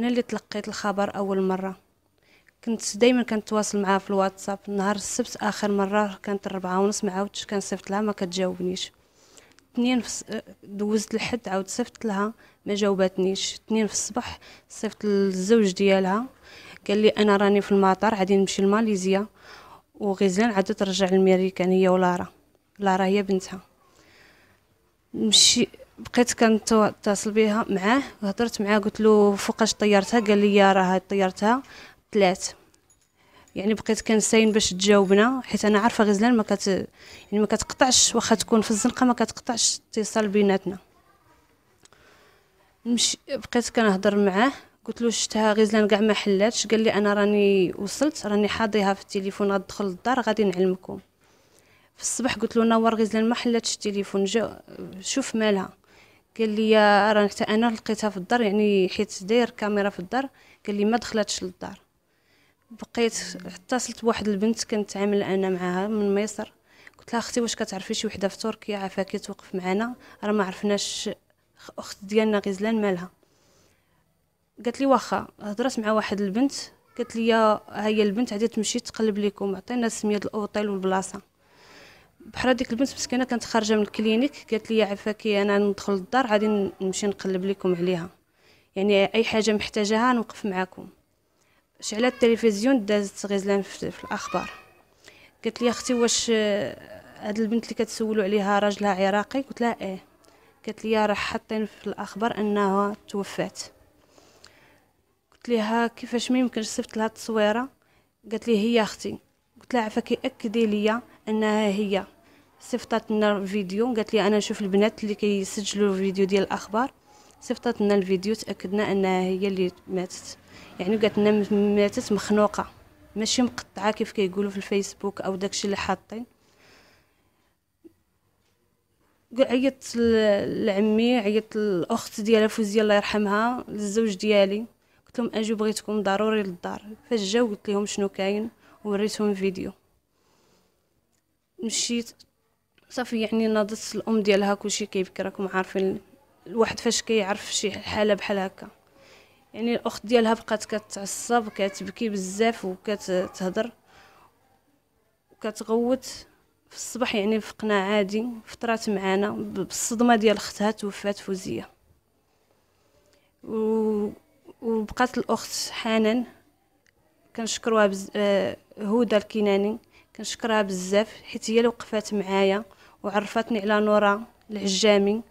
انا اللي تلقيت الخبر اول مره كنت دائما كنتواصل معاه في الواتساب نهار السبت اخر مره كانت الربعة ونص ما عاودتش كنصيفط لها ما كتجاوبنيش اثنين دوزت لحد عاود صيفط لها ما جاوباتنيش اثنين في الصباح صيفط للزوج ديالها قال لي انا راني في المطار غادي نمشي لماليزيا وغزلان عاد ترجع لامريكا هي ولارا لارا هي بنتها مشي بقيت كنتواصل بها معاه وهضرت معاه قلت له فوقاش طيرتها قال لي راه طيرتها طلعت يعني بقيت كنساين باش تجاوبنا حيت انا عارفه غزلان ما كت يعني ما كتقطعش واخا تكون في الزنقه ما كتقطعش اتصال بيناتنا مش بقيت كنهضر معاه قلت له شتها غزلان كاع ما حلاتش قال لي انا راني وصلت راني حاضيها في التليفون غدخل للدار غادي نعلمكم في الصباح قلت له نوار غزلان ما حلاتش التليفون شوف مالها قال لي راه حتى انا لقيتها في الدار يعني حيت داير كاميرا في الدار قال لي ما دخلتش للدار بقيت اتصلت بواحد البنت كنتعامل انا معاها من مصر قلت لها اختي واش كتعرفي شي وحده في تركيا عافاكي توقف معنا راه ما عرفناش اخت ديالنا غزلان مالها قالت لي واخا هضرت مع واحد البنت قالت لي هي البنت عادي تمشي تقلب لكم عطينا سميه الاوطيل والبلاصه بحال هذيك البنت مسكينه كانت خارجه من الكلينيك قالت لي عفاكي انا ندخل للدار غادي نمشي نقلب لكم عليها يعني اي حاجه محتاجاها نوقف معاكم شعلت التلفزيون دازت غزلان في الاخبار قالت لي اختي واش هاد البنت اللي كتسولوا عليها راجلها عراقي قلت لها ايه قالت لي راه حاطين في الاخبار انها توفات قلت لها كيفاش ممكن صيفط لها التصويره قالت لي هي اختي قلت لها عفاكي اكدي ليا انها هي صيفطات لنا الفيديو قالت لي انا نشوف البنات اللي كيسجلوا الفيديو ديال الاخبار صيفطات لنا الفيديو تاكدنا انها هي اللي ماتت يعني قالت لنا ماتت مخنوقه ماشي مقطعه كيف كيقولوا في الفيسبوك او داكشي اللي حاطين عيطت لعمي عيطت الاخت ديالها فوزيه الله يرحمها للزوج ديالي قلت لهم اجي بغيتكم ضروري للدار فاش جاو قلت لهم شنو كاين وريتهم فيديو مشيت صافي يعني ناضت الام ديالها كلشي كيبكي راكم عارفين الواحد فاش كيعرف شي حاله بحال هكا يعني الاخت ديالها بقات كتعصب كتبكي بزاف وكتهضر وكتغوت في الصباح يعني فقنا عادي فطرات معانا بالصدمه ديال اختها توفات فوزيه و... وبقات الاخت حنان كنشكروها بز... آه، هدى الكناني كنشكرها بزاف حيت هي اللي وقفات معايا وعرفتني على نورا العجامي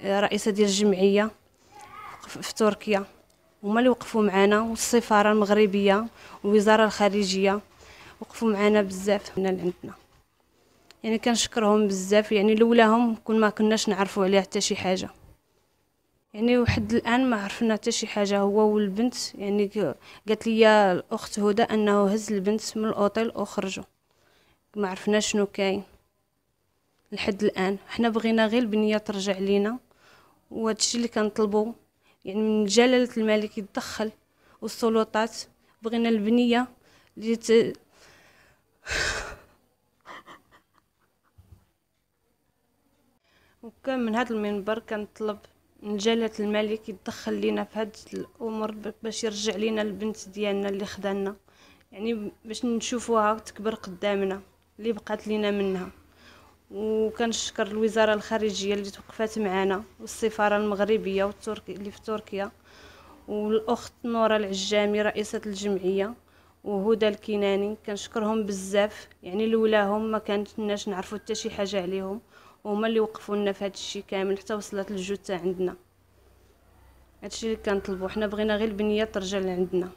آه، رئيسه ديال الجمعيه في تركيا هما اللي وقفوا معنا والسفاره المغربيه والوزاره الخارجيه وقفوا معنا بزاف هنا عندنا يعني كنشكرهم بزاف يعني لولاهم كون ما كناش نعرفوا عليها حتى شي حاجه يعني وحد الان ما عرفنا حتى شي حاجه هو والبنت يعني قالت لي الاخت هدى انه هز البنت من الاوطيل وخرجوا ما عرفنا شنو كاين لحد الان حنا بغينا غير البنيه ترجع لينا وهادشي اللي كنطلبوا يعني من جلاله الملك يتدخل والسلطات بغينا البنيه اللي ت... وكان من هذا المنبر كنطلب نجلة الملك يتدخل لينا في هاد الامور باش يرجع لينا البنت ديالنا اللي خدانا يعني باش نشوفوها تكبر قدامنا اللي بقات لينا منها وكنشكر الوزاره الخارجيه اللي توقفات معنا والسفاره المغربيه والتركي اللي في تركيا والاخت نوره العجامي رئيسه الجمعيه وهدى الكناني كنشكرهم بزاف يعني لولاهم ما كانتناش نعرفوا حتى شي حاجه عليهم وهما اللي وقفوا لنا في هذا الشيء كامل حتى وصلت الجود عندنا هادشي اللي كنطلبوا حنا بغينا غير البنيه ترجع لعندنا